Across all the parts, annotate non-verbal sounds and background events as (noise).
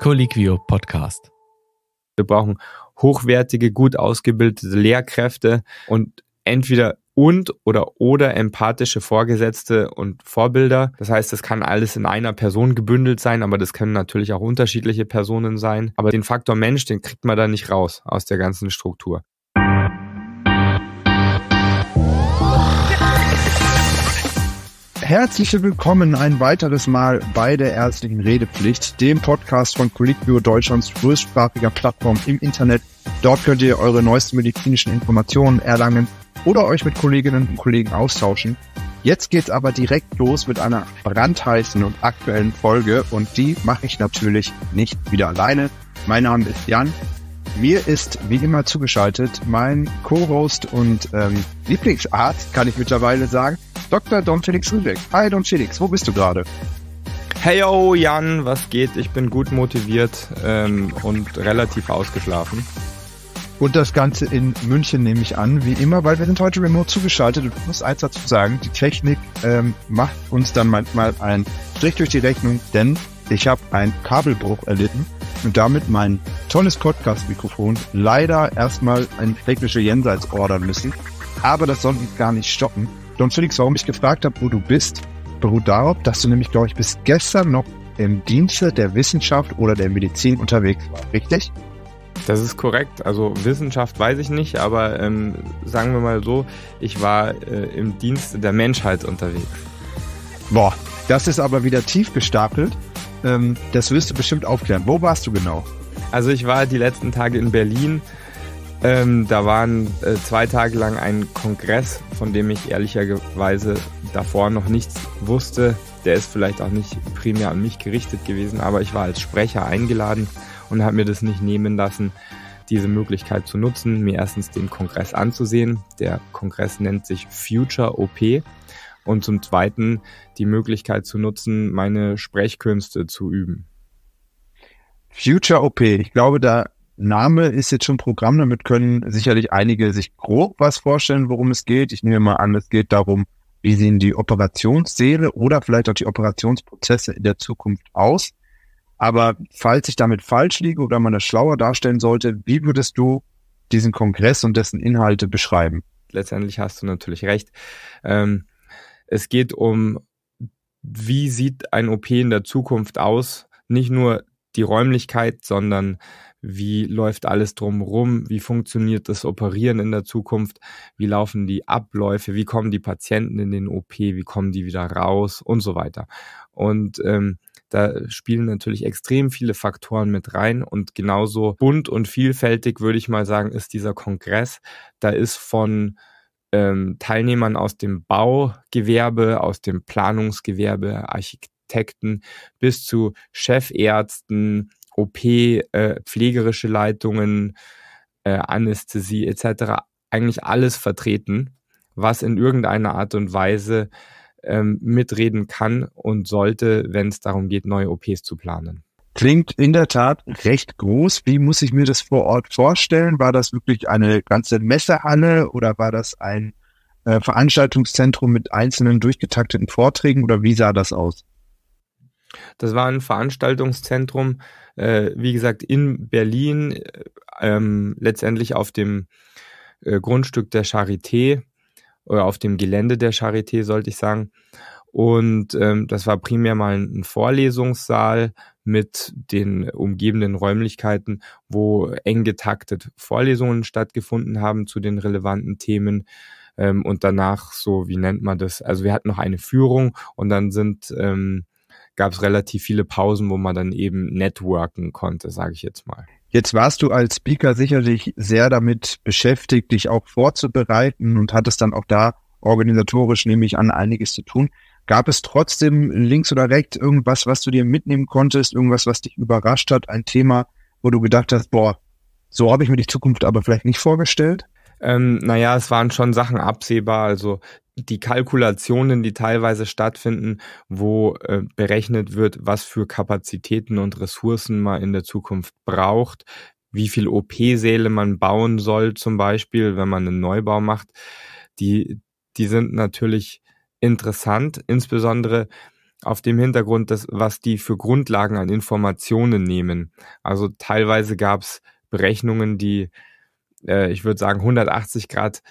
Colliquio Podcast. Wir brauchen hochwertige, gut ausgebildete Lehrkräfte und entweder und oder oder empathische Vorgesetzte und Vorbilder. Das heißt, das kann alles in einer Person gebündelt sein, aber das können natürlich auch unterschiedliche Personen sein. Aber den Faktor Mensch, den kriegt man da nicht raus aus der ganzen Struktur. herzlich willkommen ein weiteres Mal bei der ärztlichen Redepflicht, dem Podcast von Colliquio, Deutschlands größtsprachiger Plattform im Internet. Dort könnt ihr eure neuesten medizinischen Informationen erlangen oder euch mit Kolleginnen und Kollegen austauschen. Jetzt geht's aber direkt los mit einer brandheißen und aktuellen Folge und die mache ich natürlich nicht wieder alleine. Mein Name ist Jan. Mir ist wie immer zugeschaltet mein Co-Host und ähm, Lieblingsarzt, kann ich mittlerweile sagen, Dr. Dom Felix Rübeck. Hi Dom Felix, wo bist du gerade? Hey oh Jan, was geht? Ich bin gut motiviert ähm, und relativ ausgeschlafen. Und das Ganze in München nehme ich an, wie immer, weil wir sind heute remote zugeschaltet. Und ich muss eins dazu sagen, die Technik ähm, macht uns dann manchmal einen Strich durch die Rechnung, denn ich habe einen Kabelbruch erlitten und damit mein tolles Podcast-Mikrofon leider erstmal ein technische Jenseits ordern müssen. Aber das soll uns gar nicht stoppen. Und Felix, warum ich gefragt habe, wo du bist, beruht darauf, dass du nämlich, glaube ich, bis gestern noch im Dienste der Wissenschaft oder der Medizin unterwegs warst, richtig? Das ist korrekt. Also Wissenschaft weiß ich nicht, aber ähm, sagen wir mal so, ich war äh, im Dienste der Menschheit unterwegs. Boah, das ist aber wieder tief gestapelt. Ähm, das wirst du bestimmt aufklären. Wo warst du genau? Also ich war die letzten Tage in Berlin ähm, da waren äh, zwei Tage lang ein Kongress, von dem ich ehrlicherweise davor noch nichts wusste. Der ist vielleicht auch nicht primär an mich gerichtet gewesen, aber ich war als Sprecher eingeladen und habe mir das nicht nehmen lassen, diese Möglichkeit zu nutzen, mir erstens den Kongress anzusehen. Der Kongress nennt sich Future OP. Und zum Zweiten die Möglichkeit zu nutzen, meine Sprechkünste zu üben. Future OP. Ich glaube, da Name ist jetzt schon Programm, damit können sicherlich einige sich grob was vorstellen, worum es geht. Ich nehme mal an, es geht darum, wie sehen die Operationsseele oder vielleicht auch die Operationsprozesse in der Zukunft aus. Aber falls ich damit falsch liege oder man das schlauer darstellen sollte, wie würdest du diesen Kongress und dessen Inhalte beschreiben? Letztendlich hast du natürlich recht. Ähm, es geht um, wie sieht ein OP in der Zukunft aus? Nicht nur die Räumlichkeit, sondern wie läuft alles drumherum, wie funktioniert das Operieren in der Zukunft, wie laufen die Abläufe, wie kommen die Patienten in den OP, wie kommen die wieder raus und so weiter. Und ähm, da spielen natürlich extrem viele Faktoren mit rein und genauso bunt und vielfältig, würde ich mal sagen, ist dieser Kongress. Da ist von ähm, Teilnehmern aus dem Baugewerbe, aus dem Planungsgewerbe, Architekten bis zu Chefärzten, OP, äh, pflegerische Leitungen, äh, Anästhesie etc. eigentlich alles vertreten, was in irgendeiner Art und Weise ähm, mitreden kann und sollte, wenn es darum geht, neue OPs zu planen. Klingt in der Tat recht groß. Wie muss ich mir das vor Ort vorstellen? War das wirklich eine ganze Messehalle oder war das ein äh, Veranstaltungszentrum mit einzelnen durchgetakteten Vorträgen oder wie sah das aus? Das war ein Veranstaltungszentrum, äh, wie gesagt, in Berlin, äh, ähm, letztendlich auf dem äh, Grundstück der Charité oder auf dem Gelände der Charité, sollte ich sagen. Und ähm, das war primär mal ein Vorlesungssaal mit den umgebenden Räumlichkeiten, wo eng getaktet Vorlesungen stattgefunden haben zu den relevanten Themen. Ähm, und danach so, wie nennt man das? Also wir hatten noch eine Führung und dann sind ähm, gab es relativ viele Pausen, wo man dann eben networken konnte, sage ich jetzt mal. Jetzt warst du als Speaker sicherlich sehr damit beschäftigt, dich auch vorzubereiten und hattest dann auch da organisatorisch, nehme ich an, einiges zu tun. Gab es trotzdem links oder rechts irgendwas, was du dir mitnehmen konntest, irgendwas, was dich überrascht hat, ein Thema, wo du gedacht hast, boah, so habe ich mir die Zukunft aber vielleicht nicht vorgestellt? Ähm, naja, es waren schon Sachen absehbar. Also die Kalkulationen, die teilweise stattfinden, wo äh, berechnet wird, was für Kapazitäten und Ressourcen man in der Zukunft braucht, wie viel OP-Säle man bauen soll, zum Beispiel, wenn man einen Neubau macht, die, die sind natürlich interessant, insbesondere auf dem Hintergrund, dass, was die für Grundlagen an Informationen nehmen. Also teilweise gab es Berechnungen, die, äh, ich würde sagen, 180 Grad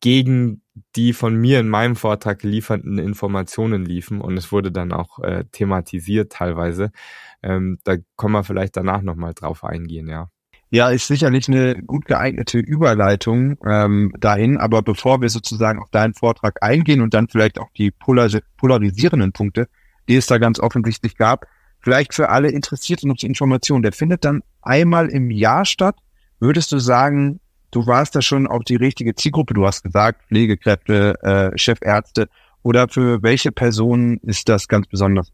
gegen die von mir in meinem Vortrag gelieferten Informationen liefen und es wurde dann auch äh, thematisiert teilweise. Ähm, da kommen wir vielleicht danach nochmal drauf eingehen, ja. Ja, ist sicherlich eine gut geeignete Überleitung ähm, dahin. Aber bevor wir sozusagen auf deinen Vortrag eingehen und dann vielleicht auch die polaris polarisierenden Punkte, die es da ganz offensichtlich gab, vielleicht für alle Interessierten und die Information. Der findet dann einmal im Jahr statt. Würdest du sagen, du warst da schon auf die richtige Zielgruppe. Du hast gesagt, Pflegekräfte, äh, Chefärzte. Oder für welche Personen ist das ganz besonders?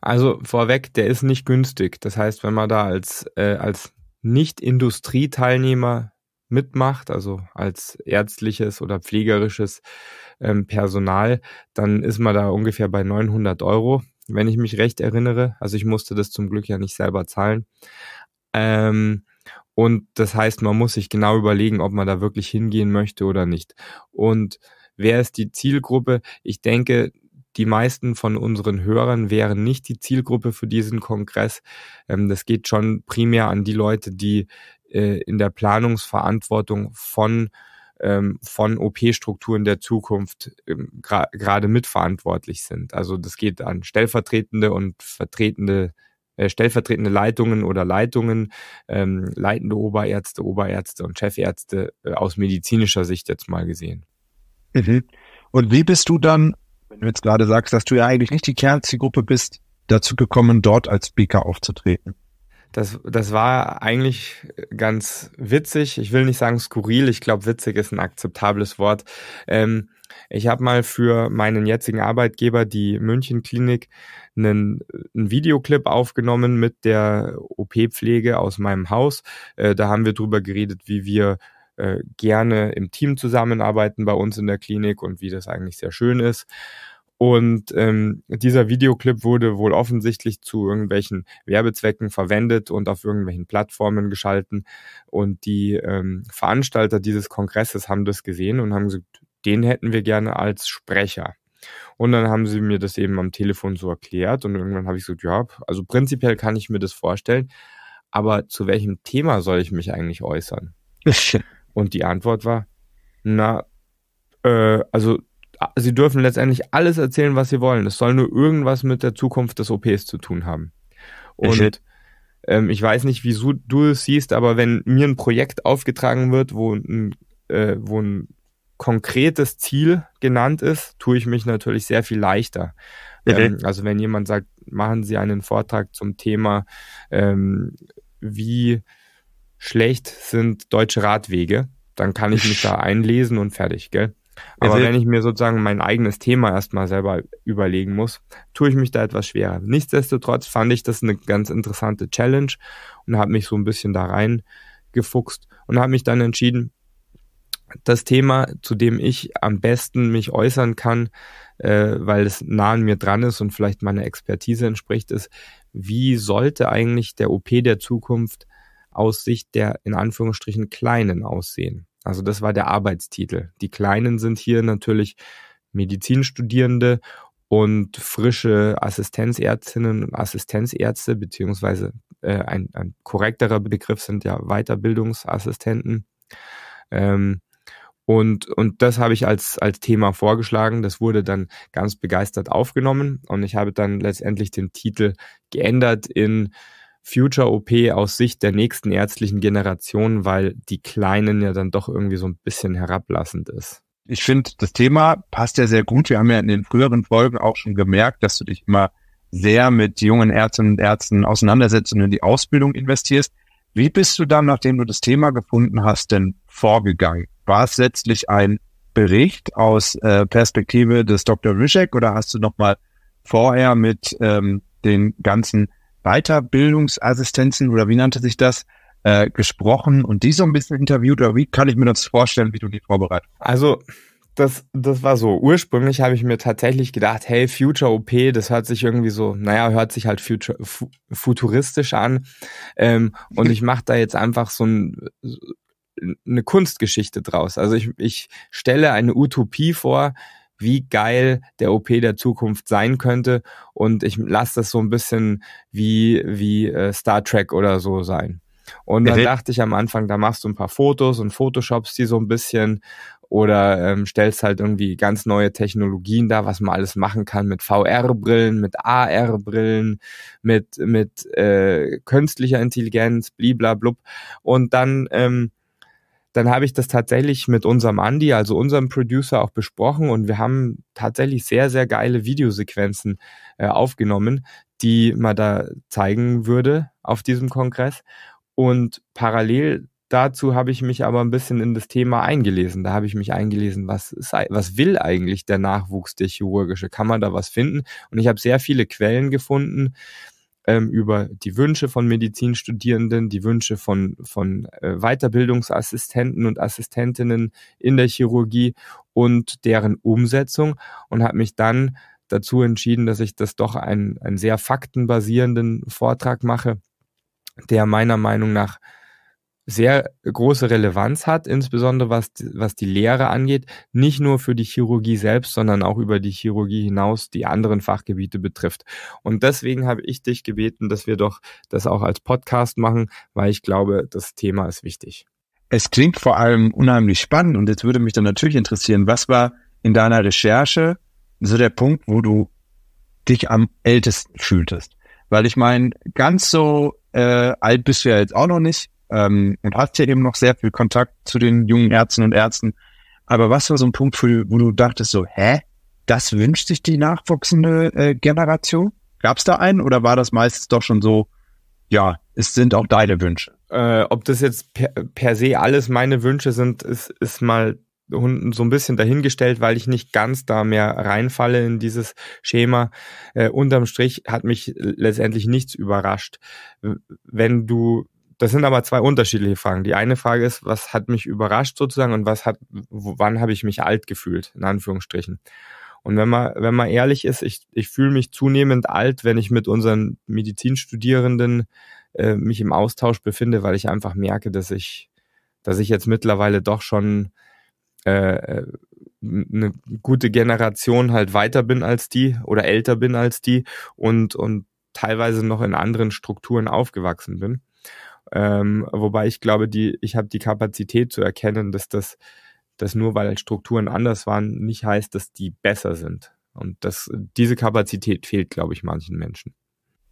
Also vorweg, der ist nicht günstig. Das heißt, wenn man da als, äh, als Nicht-Industrieteilnehmer mitmacht, also als ärztliches oder pflegerisches ähm, Personal, dann ist man da ungefähr bei 900 Euro, wenn ich mich recht erinnere. Also ich musste das zum Glück ja nicht selber zahlen. Ähm, und das heißt, man muss sich genau überlegen, ob man da wirklich hingehen möchte oder nicht. Und wer ist die Zielgruppe? Ich denke, die meisten von unseren Hörern wären nicht die Zielgruppe für diesen Kongress. Ähm, das geht schon primär an die Leute, die äh, in der Planungsverantwortung von ähm, von OP-Strukturen der Zukunft ähm, gerade mitverantwortlich sind. Also das geht an stellvertretende und vertretende äh, stellvertretende Leitungen oder Leitungen, ähm, leitende Oberärzte, Oberärzte und Chefärzte äh, aus medizinischer Sicht jetzt mal gesehen. Mhm. Und wie bist du dann, wenn du jetzt gerade sagst, dass du ja eigentlich nicht die Kernzielgruppe bist, dazu gekommen, dort als Speaker aufzutreten? Das, das war eigentlich ganz witzig. Ich will nicht sagen skurril, ich glaube, witzig ist ein akzeptables Wort. Ähm, ich habe mal für meinen jetzigen Arbeitgeber, die München Klinik, einen, einen Videoclip aufgenommen mit der OP-Pflege aus meinem Haus. Äh, da haben wir darüber geredet, wie wir äh, gerne im Team zusammenarbeiten bei uns in der Klinik und wie das eigentlich sehr schön ist. Und ähm, dieser Videoclip wurde wohl offensichtlich zu irgendwelchen Werbezwecken verwendet und auf irgendwelchen Plattformen geschalten. Und die ähm, Veranstalter dieses Kongresses haben das gesehen und haben gesagt, den hätten wir gerne als Sprecher. Und dann haben sie mir das eben am Telefon so erklärt und irgendwann habe ich gesagt, ja, also prinzipiell kann ich mir das vorstellen, aber zu welchem Thema soll ich mich eigentlich äußern? (laughs) Und die Antwort war, na, äh, also sie dürfen letztendlich alles erzählen, was sie wollen. Es soll nur irgendwas mit der Zukunft des OPs zu tun haben. Äh, und ähm, ich weiß nicht, wieso du es siehst, aber wenn mir ein Projekt aufgetragen wird, wo ein, äh, wo ein konkretes Ziel genannt ist, tue ich mich natürlich sehr viel leichter. Mhm. Ähm, also wenn jemand sagt, machen Sie einen Vortrag zum Thema, ähm, wie schlecht sind deutsche Radwege, dann kann ich mich (laughs) da einlesen und fertig, gell? Aber also, wenn ich mir sozusagen mein eigenes Thema erstmal selber überlegen muss, tue ich mich da etwas schwerer. Nichtsdestotrotz fand ich das eine ganz interessante Challenge und habe mich so ein bisschen da rein gefuchst und habe mich dann entschieden, das Thema, zu dem ich am besten mich äußern kann, äh, weil es nah an mir dran ist und vielleicht meiner Expertise entspricht, ist, wie sollte eigentlich der OP der Zukunft aus Sicht der in Anführungsstrichen Kleinen aussehen? Also das war der Arbeitstitel. Die Kleinen sind hier natürlich Medizinstudierende und frische Assistenzärztinnen und Assistenzärzte, beziehungsweise äh, ein, ein korrekterer Begriff sind ja Weiterbildungsassistenten. Ähm, und, und das habe ich als, als Thema vorgeschlagen. Das wurde dann ganz begeistert aufgenommen und ich habe dann letztendlich den Titel geändert in Future OP aus Sicht der nächsten ärztlichen Generation, weil die Kleinen ja dann doch irgendwie so ein bisschen herablassend ist. Ich finde, das Thema passt ja sehr gut. Wir haben ja in den früheren Folgen auch schon gemerkt, dass du dich immer sehr mit jungen Ärztinnen und Ärzten auseinandersetzt und in die Ausbildung investierst. Wie bist du dann, nachdem du das Thema gefunden hast, denn vorgegangen? War es letztlich ein Bericht aus äh, Perspektive des Dr. Wischek oder hast du nochmal vorher mit ähm, den ganzen Weiterbildungsassistenzen oder wie nannte sich das, äh, gesprochen und die so ein bisschen interviewt oder wie kann ich mir das vorstellen, wie du die vorbereitet hast? Also das, das war so. Ursprünglich habe ich mir tatsächlich gedacht, hey, Future OP, das hört sich irgendwie so, naja, hört sich halt future, fu futuristisch an. Ähm, und ich mache da jetzt einfach so ein, eine Kunstgeschichte draus. Also ich, ich stelle eine Utopie vor, wie geil der OP der Zukunft sein könnte. Und ich lasse das so ein bisschen wie, wie äh, Star Trek oder so sein. Und dann dachte ich am Anfang, da machst du ein paar Fotos und Photoshops die so ein bisschen oder ähm, stellst halt irgendwie ganz neue Technologien da, was man alles machen kann mit VR-Brillen, mit AR-Brillen, mit, mit äh, künstlicher Intelligenz, bliblablub. Und dann, ähm, dann habe ich das tatsächlich mit unserem Andy, also unserem Producer, auch besprochen und wir haben tatsächlich sehr, sehr geile Videosequenzen äh, aufgenommen, die man da zeigen würde auf diesem Kongress. Und parallel Dazu habe ich mich aber ein bisschen in das Thema eingelesen. Da habe ich mich eingelesen, was, ist, was will eigentlich der Nachwuchs der chirurgische? Kann man da was finden? Und ich habe sehr viele Quellen gefunden, ähm, über die Wünsche von Medizinstudierenden, die Wünsche von, von äh, Weiterbildungsassistenten und Assistentinnen in der Chirurgie und deren Umsetzung und habe mich dann dazu entschieden, dass ich das doch einen sehr faktenbasierenden Vortrag mache, der meiner Meinung nach sehr große Relevanz hat, insbesondere was, was die Lehre angeht, nicht nur für die Chirurgie selbst, sondern auch über die Chirurgie hinaus die anderen Fachgebiete betrifft. Und deswegen habe ich dich gebeten, dass wir doch das auch als Podcast machen, weil ich glaube, das Thema ist wichtig. Es klingt vor allem unheimlich spannend und jetzt würde mich dann natürlich interessieren, was war in deiner Recherche so der Punkt, wo du dich am ältesten fühltest? Weil ich meine, ganz so äh, alt bist du ja jetzt auch noch nicht ähm, und hast ja eben noch sehr viel Kontakt zu den jungen Ärzten und Ärzten. Aber was war so ein Punkt, für, wo du dachtest so, hä, das wünscht sich die nachwachsende äh, Generation? Gab es da einen oder war das meistens doch schon so, ja, es sind auch deine Wünsche? Äh, ob das jetzt per, per se alles meine Wünsche sind, ist, ist mal so ein bisschen dahingestellt, weil ich nicht ganz da mehr reinfalle in dieses Schema. Äh, unterm Strich hat mich letztendlich nichts überrascht. Wenn du das sind aber zwei unterschiedliche Fragen. Die eine Frage ist, was hat mich überrascht sozusagen und was hat, wann habe ich mich alt gefühlt, in Anführungsstrichen. Und wenn man, wenn man ehrlich ist, ich, ich fühle mich zunehmend alt, wenn ich mit unseren Medizinstudierenden äh, mich im Austausch befinde, weil ich einfach merke, dass ich, dass ich jetzt mittlerweile doch schon äh, äh eine gute Generation halt weiter bin als die oder älter bin als die und, und teilweise noch in anderen Strukturen aufgewachsen bin. Ähm, wobei ich glaube, die, ich habe die Kapazität zu erkennen, dass das dass nur weil Strukturen anders waren, nicht heißt, dass die besser sind. Und das, diese Kapazität fehlt, glaube ich, manchen Menschen.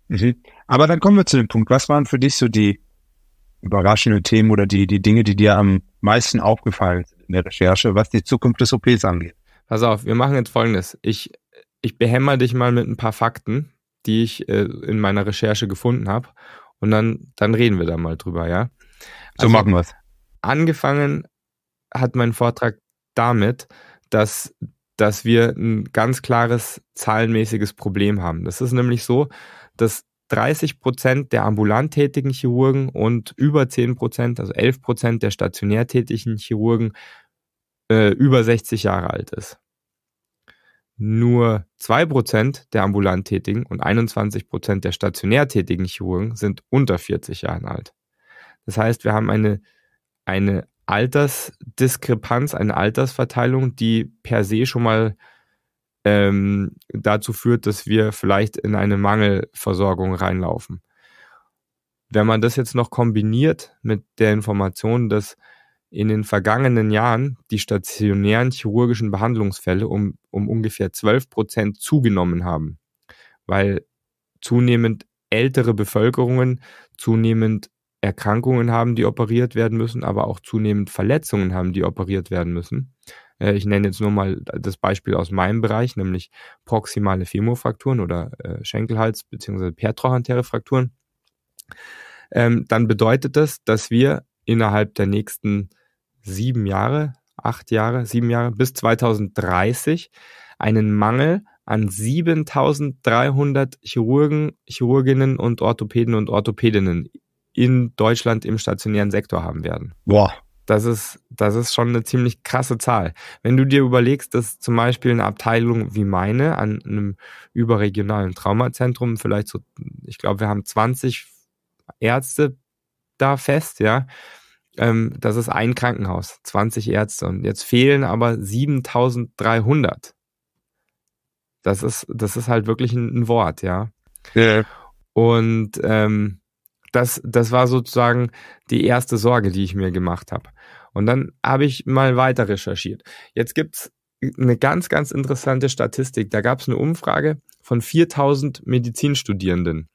Mhm. Aber dann kommen wir zu dem Punkt. Was waren für dich so die überraschenden Themen oder die, die Dinge, die dir am meisten aufgefallen sind in der Recherche, was die Zukunft des OPs angeht? Pass auf, wir machen jetzt folgendes. Ich, ich behämmer dich mal mit ein paar Fakten, die ich äh, in meiner Recherche gefunden habe und dann, dann reden wir da mal drüber, ja? Also so machen wir's. Angefangen hat mein Vortrag damit, dass, dass wir ein ganz klares zahlenmäßiges Problem haben. Das ist nämlich so, dass 30 Prozent der ambulant tätigen Chirurgen und über 10 Prozent, also 11 Prozent der stationär tätigen Chirurgen äh, über 60 Jahre alt ist nur 2% der ambulant Tätigen und 21% der stationär tätigen Chirurgen sind unter 40 Jahren alt. Das heißt, wir haben eine, eine Altersdiskrepanz, eine Altersverteilung, die per se schon mal ähm, dazu führt, dass wir vielleicht in eine Mangelversorgung reinlaufen. Wenn man das jetzt noch kombiniert mit der Information, dass in den vergangenen Jahren die stationären chirurgischen Behandlungsfälle um, um ungefähr 12 Prozent zugenommen haben, weil zunehmend ältere Bevölkerungen zunehmend Erkrankungen haben, die operiert werden müssen, aber auch zunehmend Verletzungen haben, die operiert werden müssen. Äh, ich nenne jetzt nur mal das Beispiel aus meinem Bereich, nämlich proximale Femurfrakturen oder äh, Schenkelhals- bzw. pertrochantere Frakturen. Ähm, dann bedeutet das, dass wir innerhalb der nächsten sieben Jahre, acht Jahre, sieben Jahre bis 2030 einen Mangel an 7300 Chirurgen, Chirurginnen und Orthopäden und Orthopädinnen in Deutschland im stationären Sektor haben werden. Boah. Das ist, das ist schon eine ziemlich krasse Zahl. Wenn du dir überlegst, dass zum Beispiel eine Abteilung wie meine an einem überregionalen Traumazentrum vielleicht so, ich glaube, wir haben 20 Ärzte da fest, ja, ähm, das ist ein Krankenhaus, 20 Ärzte und jetzt fehlen aber 7300. Das ist, das ist halt wirklich ein, ein Wort, ja. ja. Und ähm, das, das war sozusagen die erste Sorge, die ich mir gemacht habe. Und dann habe ich mal weiter recherchiert. Jetzt gibt es eine ganz, ganz interessante Statistik. Da gab es eine Umfrage von 4000 Medizinstudierenden.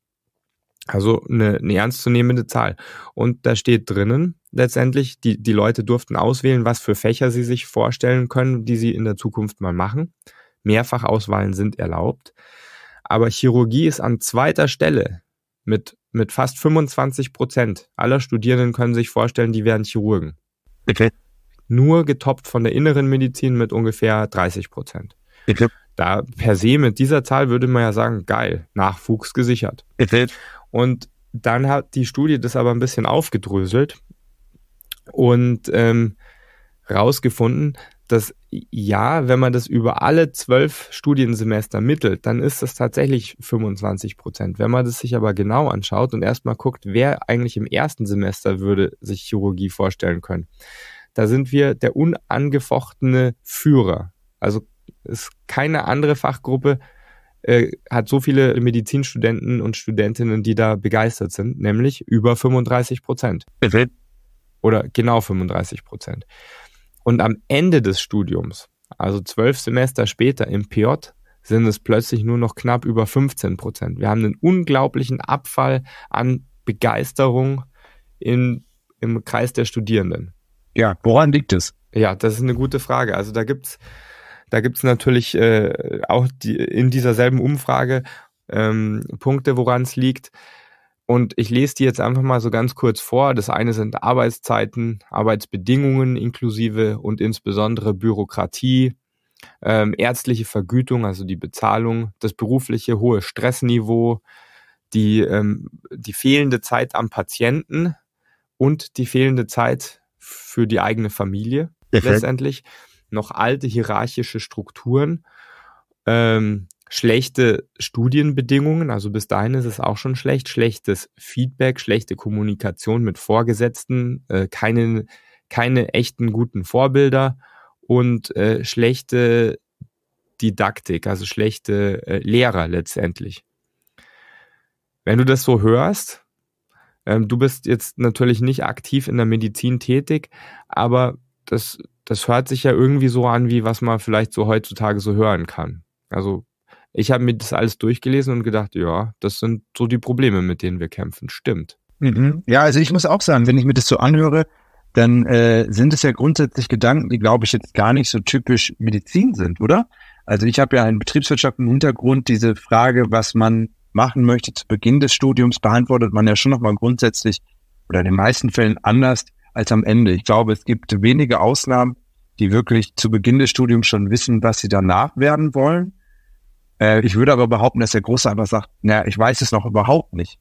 Also eine, eine ernstzunehmende Zahl. Und da steht drinnen letztendlich, die, die Leute durften auswählen, was für Fächer sie sich vorstellen können, die sie in der Zukunft mal machen. Mehrfachauswahlen sind erlaubt. Aber Chirurgie ist an zweiter Stelle mit, mit fast 25 Prozent aller Studierenden können sich vorstellen, die werden Chirurgen. Okay. Nur getoppt von der inneren Medizin mit ungefähr 30 Prozent. Okay. Da per se mit dieser Zahl würde man ja sagen, geil, Nachwuchs gesichert. Mhm. Und dann hat die Studie das aber ein bisschen aufgedröselt und ähm, rausgefunden, dass ja, wenn man das über alle zwölf Studiensemester mittelt, dann ist das tatsächlich 25 Prozent. Wenn man das sich aber genau anschaut und erstmal guckt, wer eigentlich im ersten Semester würde sich Chirurgie vorstellen können, da sind wir der unangefochtene Führer. Also es, keine andere Fachgruppe äh, hat so viele Medizinstudenten und Studentinnen, die da begeistert sind, nämlich über 35 Prozent. Oder genau 35 Prozent. Und am Ende des Studiums, also zwölf Semester später im PJ, sind es plötzlich nur noch knapp über 15 Prozent. Wir haben einen unglaublichen Abfall an Begeisterung in, im Kreis der Studierenden. Ja, woran liegt es? Ja, das ist eine gute Frage. Also da gibt es. Da gibt es natürlich äh, auch die, in dieser selben Umfrage ähm, Punkte, woran es liegt. Und ich lese die jetzt einfach mal so ganz kurz vor. Das eine sind Arbeitszeiten, Arbeitsbedingungen inklusive und insbesondere Bürokratie, ähm, ärztliche Vergütung, also die Bezahlung, das berufliche hohe Stressniveau, die, ähm, die fehlende Zeit am Patienten und die fehlende Zeit für die eigene Familie Effekt. letztendlich noch alte hierarchische Strukturen, ähm, schlechte Studienbedingungen, also bis dahin ist es auch schon schlecht, schlechtes Feedback, schlechte Kommunikation mit Vorgesetzten, äh, keine, keine echten guten Vorbilder und äh, schlechte Didaktik, also schlechte äh, Lehrer letztendlich. Wenn du das so hörst, ähm, du bist jetzt natürlich nicht aktiv in der Medizin tätig, aber das das hört sich ja irgendwie so an, wie was man vielleicht so heutzutage so hören kann. Also ich habe mir das alles durchgelesen und gedacht, ja, das sind so die Probleme, mit denen wir kämpfen. Stimmt. Mhm. Ja, also ich muss auch sagen, wenn ich mir das so anhöre, dann äh, sind es ja grundsätzlich Gedanken, die, glaube ich, jetzt gar nicht so typisch Medizin sind, oder? Also ich habe ja einen betriebswirtschaftlichen Hintergrund. Diese Frage, was man machen möchte zu Beginn des Studiums, beantwortet man ja schon nochmal grundsätzlich oder in den meisten Fällen anders, als am Ende. Ich glaube, es gibt wenige Ausnahmen, die wirklich zu Beginn des Studiums schon wissen, was sie danach werden wollen. Äh, ich würde aber behaupten, dass der Große einfach sagt, naja, ich weiß es noch überhaupt nicht.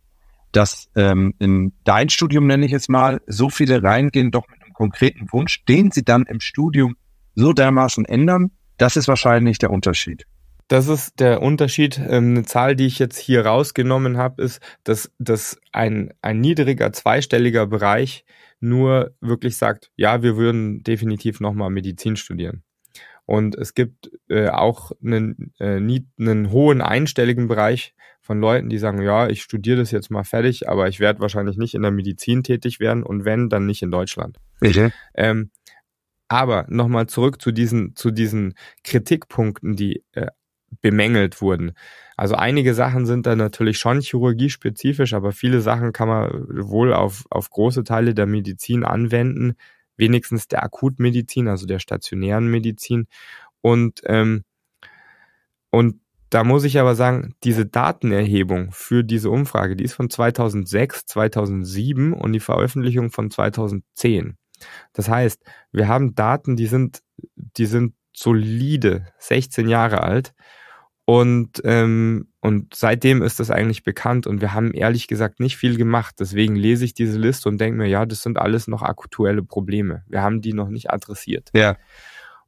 Dass ähm, in dein Studium, nenne ich es mal, so viele reingehen, doch mit einem konkreten Wunsch, den sie dann im Studium so dermaßen ändern, das ist wahrscheinlich der Unterschied. Das ist der Unterschied. Ähm, eine Zahl, die ich jetzt hier rausgenommen habe, ist, dass, dass ein, ein niedriger zweistelliger Bereich nur wirklich sagt, ja, wir würden definitiv nochmal Medizin studieren. Und es gibt äh, auch einen, äh, nie, einen hohen einstelligen Bereich von Leuten, die sagen, ja, ich studiere das jetzt mal fertig, aber ich werde wahrscheinlich nicht in der Medizin tätig werden und wenn, dann nicht in Deutschland. Okay. Ähm, aber nochmal zurück zu diesen, zu diesen Kritikpunkten, die äh, bemängelt wurden. Also einige Sachen sind da natürlich schon chirurgiespezifisch, aber viele Sachen kann man wohl auf, auf große Teile der Medizin anwenden, wenigstens der Akutmedizin, also der stationären Medizin. Und, ähm, und da muss ich aber sagen, diese Datenerhebung für diese Umfrage, die ist von 2006, 2007 und die Veröffentlichung von 2010. Das heißt, wir haben Daten, die sind, die sind solide 16 Jahre alt und, ähm, und seitdem ist das eigentlich bekannt und wir haben ehrlich gesagt nicht viel gemacht. Deswegen lese ich diese Liste und denke mir, ja, das sind alles noch aktuelle Probleme. Wir haben die noch nicht adressiert. Ja.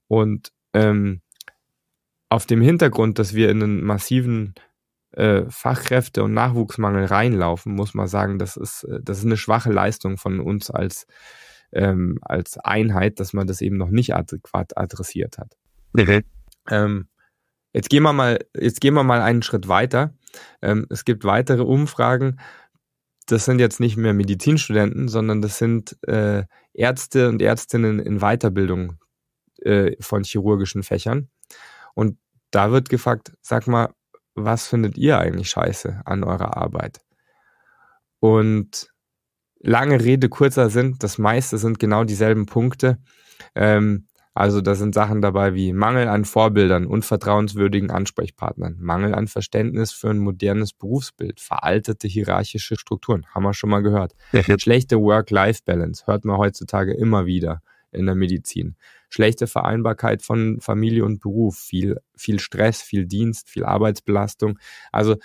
Und ähm, auf dem Hintergrund, dass wir in einen massiven äh, Fachkräfte- und Nachwuchsmangel reinlaufen, muss man sagen, das ist, äh, das ist eine schwache Leistung von uns als, ähm, als Einheit, dass man das eben noch nicht adäquat adressiert hat. Mhm. Ähm, Jetzt gehen wir mal, jetzt gehen wir mal einen Schritt weiter. Ähm, es gibt weitere Umfragen. Das sind jetzt nicht mehr Medizinstudenten, sondern das sind äh, Ärzte und Ärztinnen in Weiterbildung äh, von chirurgischen Fächern. Und da wird gefragt, sag mal, was findet ihr eigentlich scheiße an eurer Arbeit? Und lange Rede, kurzer Sinn, das meiste sind genau dieselben Punkte. Ähm, also da sind Sachen dabei wie Mangel an Vorbildern und vertrauenswürdigen Ansprechpartnern, Mangel an Verständnis für ein modernes Berufsbild, veraltete hierarchische Strukturen, haben wir schon mal gehört. Schlechte Work-Life-Balance hört man heutzutage immer wieder in der Medizin. Schlechte Vereinbarkeit von Familie und Beruf, viel, viel Stress, viel Dienst, viel Arbeitsbelastung. Also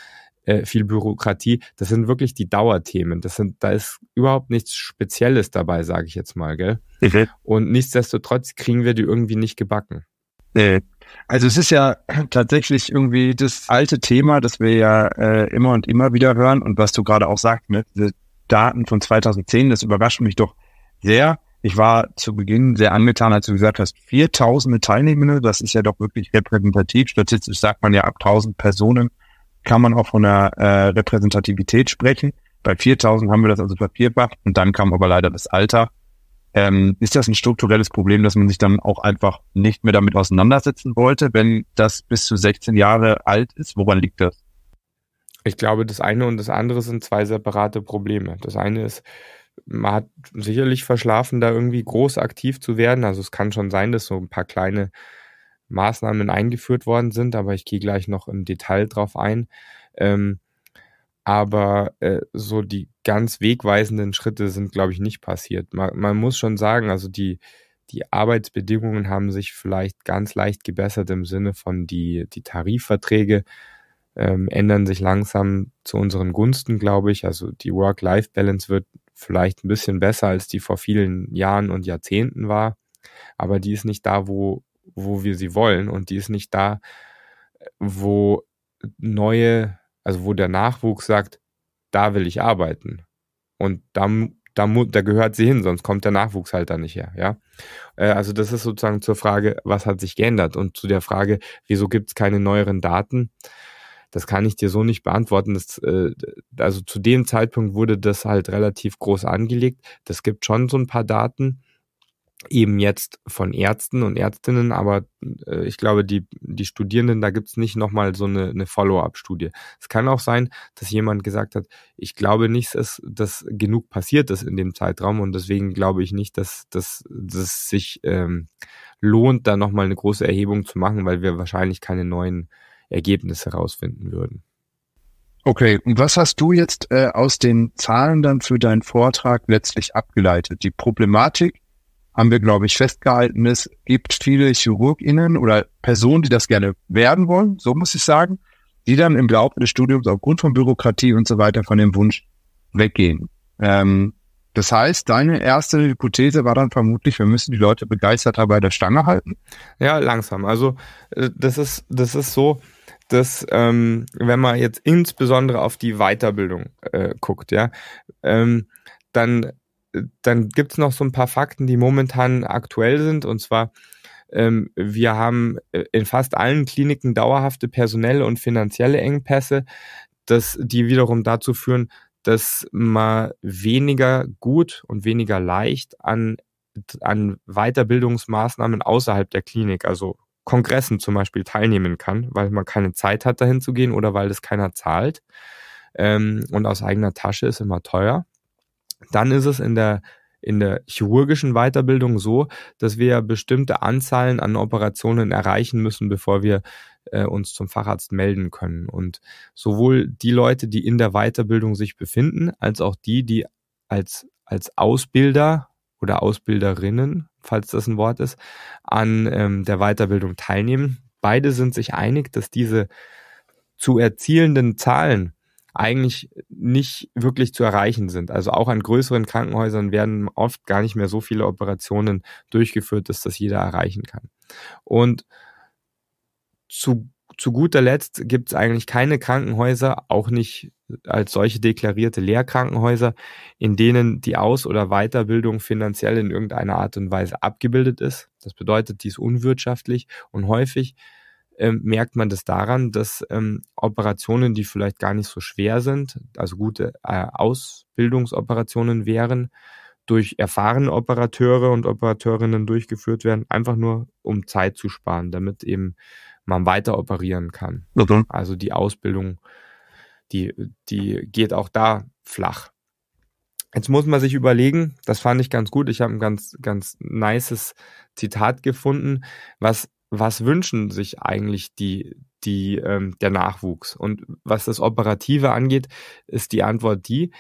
äh, viel Bürokratie. Das sind wirklich die Dauerthemen. Das sind, da ist überhaupt nichts Spezielles dabei, sage ich jetzt mal, gell? Mhm. Und nichtsdestotrotz kriegen wir die irgendwie nicht gebacken. Nee. Also es ist ja (clears throat) tatsächlich irgendwie das alte Thema, das wir ja äh, immer und immer wieder hören und was du gerade auch sagst, ne? diese Daten von 2010, das überrascht mich doch sehr. Ich war zu Beginn sehr angetan, als du gesagt hast, 4000 Teilnehmende, das ist ja doch wirklich repräsentativ. Statistisch sagt man ja ab 1000 Personen kann man auch von der äh, Repräsentativität sprechen. Bei 4000 haben wir das also vervierfacht und dann kam aber leider das Alter. Ähm, ist das ein strukturelles Problem, dass man sich dann auch einfach nicht mehr damit auseinandersetzen wollte, wenn das bis zu 16 Jahre alt ist? Woran liegt das? Ich glaube, das eine und das andere sind zwei separate Probleme. Das eine ist, man hat sicherlich verschlafen, da irgendwie groß aktiv zu werden. Also es kann schon sein, dass so ein paar kleine Maßnahmen eingeführt worden sind, aber ich gehe gleich noch im Detail drauf ein. Ähm, aber äh, so die ganz wegweisenden Schritte sind, glaube ich, nicht passiert. Man, man, muss schon sagen, also die, die Arbeitsbedingungen haben sich vielleicht ganz leicht gebessert im Sinne von die, die Tarifverträge ähm, ändern sich langsam zu unseren Gunsten, glaube ich. Also die Work-Life-Balance wird vielleicht ein bisschen besser, als die vor vielen Jahren und Jahrzehnten war. Aber die ist nicht da, wo, wo wir sie wollen und die ist nicht da, wo neue, also wo der Nachwuchs sagt, da will ich arbeiten. Und da, da, da gehört sie hin, sonst kommt der Nachwuchs halt da nicht her. Ja? Äh, also das ist sozusagen zur Frage, was hat sich geändert? Und zu der Frage, wieso gibt es keine neueren Daten? Das kann ich dir so nicht beantworten. Das, äh, also zu dem Zeitpunkt wurde das halt relativ groß angelegt. Das gibt schon so ein paar Daten eben jetzt von Ärzten und Ärztinnen, aber äh, ich glaube, die, die Studierenden, da gibt's nicht nochmal so eine, eine Follow-up-Studie. Es kann auch sein, dass jemand gesagt hat, ich glaube nicht, dass, dass genug passiert ist in dem Zeitraum und deswegen glaube ich nicht, dass dass sich ähm, lohnt, da nochmal eine große Erhebung zu machen, weil wir wahrscheinlich keine neuen Ergebnisse herausfinden würden. Okay, und was hast du jetzt äh, aus den Zahlen dann für deinen Vortrag letztlich abgeleitet? Die Problematik haben wir, glaube ich, festgehalten, es gibt viele ChirurgInnen oder Personen, die das gerne werden wollen, so muss ich sagen, die dann im Laufe des Studiums aufgrund von Bürokratie und so weiter von dem Wunsch weggehen. Ähm, das heißt, deine erste Hypothese war dann vermutlich, wir müssen die Leute begeisterter bei der Stange halten? Ja, langsam. Also äh, das ist, das ist so, dass ähm, wenn man jetzt insbesondere auf die Weiterbildung äh, guckt, ja, ähm, dann dann gibt's noch so ein paar Fakten, die momentan aktuell sind. Und zwar, ähm, wir haben äh, in fast allen Kliniken dauerhafte personelle und finanzielle Engpässe, dass die wiederum dazu führen, dass man weniger gut und weniger leicht an, an Weiterbildungsmaßnahmen außerhalb der Klinik, also Kongressen zum Beispiel, teilnehmen kann, weil man keine Zeit hat, dahin zu gehen oder weil das keiner zahlt. Ähm, und aus eigener Tasche ist immer teuer dann ist es in der in der chirurgischen Weiterbildung so, dass wir bestimmte Anzahlen an Operationen erreichen müssen, bevor wir äh, uns zum Facharzt melden können. Und sowohl die Leute, die in der Weiterbildung sich befinden, als auch die, die als, als Ausbilder oder Ausbilderinnen, falls das ein Wort ist, an ähm, der Weiterbildung teilnehmen. Beide sind sich einig, dass diese zu erzielenden Zahlen eigentlich nicht wirklich zu erreichen sind. Also auch an größeren Krankenhäusern werden oft gar nicht mehr so viele Operationen durchgeführt, dass das jeder erreichen kann. Und zu, zu guter Letzt gibt es eigentlich keine Krankenhäuser, auch nicht als solche deklarierte Lehrkrankenhäuser, in denen die Aus- oder Weiterbildung finanziell in irgendeiner Art und Weise abgebildet ist. Das bedeutet, die ist unwirtschaftlich und häufig ähm, merkt man das daran, dass ähm, Operationen, die vielleicht gar nicht so schwer sind, also gute äh, Ausbildungsoperationen wären, durch erfahrene Operateure und Operateurinnen durchgeführt werden, einfach nur um Zeit zu sparen, damit eben man weiter operieren kann. Okay. Also die Ausbildung, die, die geht auch da flach. Jetzt muss man sich überlegen, das fand ich ganz gut, ich habe ein ganz, ganz nices Zitat gefunden, was was wünschen sich eigentlich die, die, ähm, der Nachwuchs? Und was das Operative angeht, ist die Antwort die,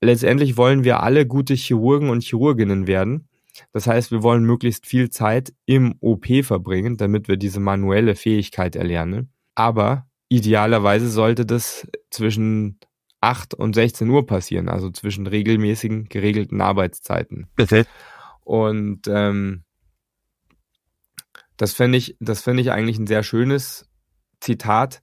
letztendlich wollen wir alle gute Chirurgen und Chirurginnen werden. Das heißt, wir wollen möglichst viel Zeit im OP verbringen, damit wir diese manuelle Fähigkeit erlernen. Aber idealerweise sollte das zwischen 8 und 16 Uhr passieren, also zwischen regelmäßigen, geregelten Arbeitszeiten. Bitte. Und ähm, das finde ich, das finde ich eigentlich ein sehr schönes Zitat,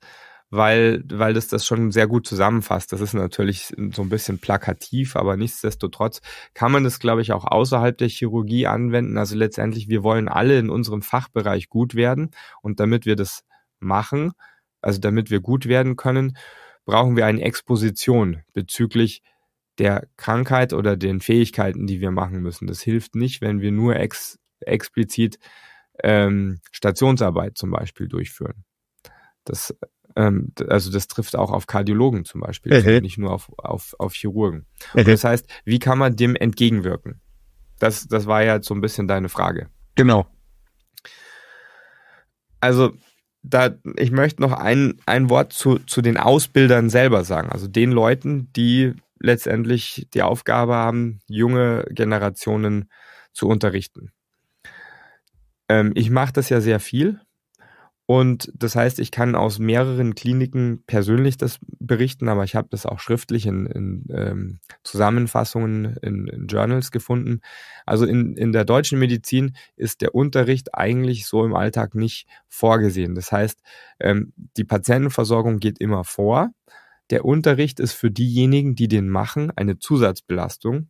weil, weil das das schon sehr gut zusammenfasst. Das ist natürlich so ein bisschen plakativ, aber nichtsdestotrotz kann man das, glaube ich, auch außerhalb der Chirurgie anwenden. Also letztendlich, wir wollen alle in unserem Fachbereich gut werden und damit wir das machen, also damit wir gut werden können, brauchen wir eine Exposition bezüglich der Krankheit oder den Fähigkeiten, die wir machen müssen. Das hilft nicht, wenn wir nur ex explizit ähm, Stationsarbeit zum Beispiel durchführen. Das, ähm, also das trifft auch auf Kardiologen zum Beispiel, mhm. nicht nur auf, auf, auf Chirurgen. Mhm. das heißt, wie kann man dem entgegenwirken? Das, das war ja so ein bisschen deine Frage. Genau. Also da, ich möchte noch ein, ein Wort zu, zu den Ausbildern selber sagen, also den Leuten, die letztendlich die Aufgabe haben, junge Generationen zu unterrichten. Ähm, ich mache das ja sehr viel. Und das heißt, ich kann aus mehreren Kliniken persönlich das berichten, aber ich habe das auch schriftlich in, in ähm, Zusammenfassungen, in, in, Journals gefunden. Also in, in der deutschen Medizin ist der Unterricht eigentlich so im Alltag nicht vorgesehen. Das heißt, ähm, die Patientenversorgung geht immer vor. Der Unterricht ist für diejenigen, die den machen, eine Zusatzbelastung.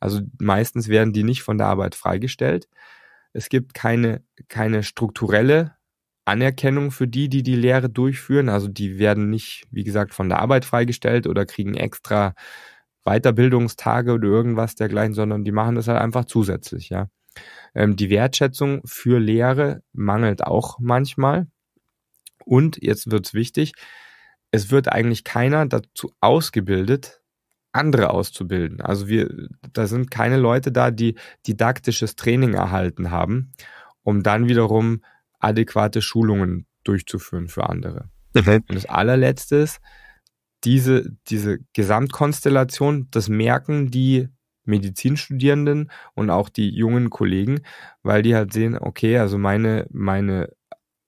Also meistens werden die nicht von der Arbeit freigestellt. Es gibt keine, keine strukturelle Anerkennung für die, die die Lehre durchführen. Also die werden nicht, wie gesagt, von der Arbeit freigestellt oder kriegen extra Weiterbildungstage oder irgendwas dergleichen, sondern die machen das halt einfach zusätzlich, ja. Ähm, die Wertschätzung für Lehre mangelt auch manchmal. Und jetzt wird es wichtig, es wird eigentlich keiner dazu ausgebildet, andere auszubilden. Also wir, da sind keine Leute da, die didaktisches Training erhalten haben, um dann wiederum adäquate Schulungen durchzuführen für andere. Okay. Mhm. Und das allerletzte ist, diese, diese Gesamtkonstellation, das merken die Medizinstudierenden und auch die jungen Kollegen, weil die halt sehen, okay, also meine, meine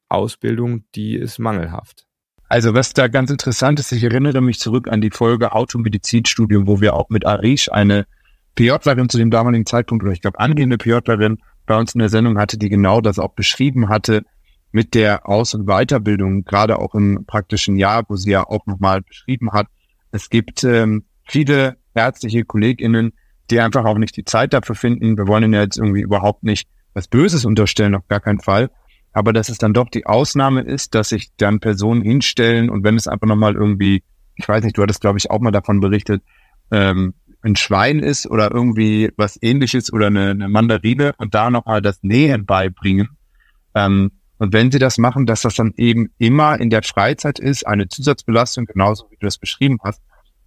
Ausbildung, die ist mangelhaft. Also was da ganz interessant ist, ich erinnere mich zurück an die Folge Automedizinstudium, wo wir auch mit Arish eine PJlerin zu dem damaligen Zeitpunkt oder ich glaube angehende PJlerin bei uns in der Sendung hatte, die genau das auch beschrieben hatte mit der Aus- und Weiterbildung, gerade auch im praktischen Jahr, wo sie ja auch nochmal beschrieben hat, es gibt ähm, viele ärztliche KollegInnen, die einfach auch nicht die Zeit dafür finden. Wir wollen ihnen ja jetzt irgendwie überhaupt nicht was Böses unterstellen, auf gar keinen Fall aber dass es dann doch die Ausnahme ist, dass sich dann Personen hinstellen und wenn es einfach nochmal irgendwie, ich weiß nicht, du hattest, glaube ich, auch mal davon berichtet, ähm, ein Schwein ist oder irgendwie was ähnliches oder eine, eine Mandarine und da nochmal das Nähen beibringen. Ähm, und wenn sie das machen, dass das dann eben immer in der Freizeit ist, eine Zusatzbelastung, genauso wie du das beschrieben hast,